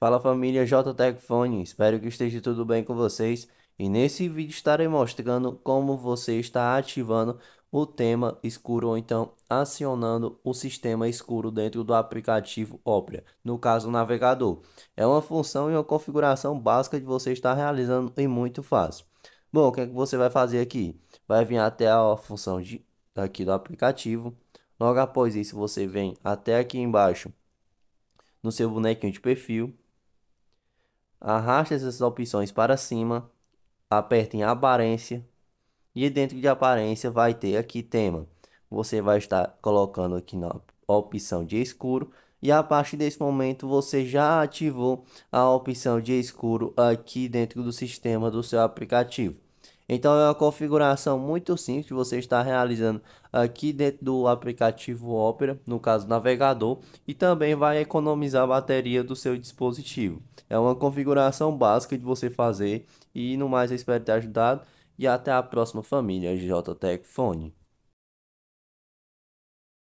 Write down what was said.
Fala família Jtechfone, espero que esteja tudo bem com vocês e nesse vídeo estarei mostrando como você está ativando o tema escuro ou então acionando o sistema escuro dentro do aplicativo Opera, no caso navegador. É uma função e uma configuração básica que você está realizando e muito fácil. Bom, o que, é que você vai fazer aqui? Vai vir até a função de, aqui do aplicativo, logo após isso você vem até aqui embaixo no seu bonequinho de perfil Arraste essas opções para cima, aperte em aparência e dentro de aparência vai ter aqui tema. Você vai estar colocando aqui na opção de escuro e a partir desse momento você já ativou a opção de escuro aqui dentro do sistema do seu aplicativo. Então é uma configuração muito simples que você está realizando aqui dentro do aplicativo Opera, no caso navegador, e também vai economizar a bateria do seu dispositivo. É uma configuração básica de você fazer e no mais eu espero ter ajudado e até a próxima família JTEC Fone.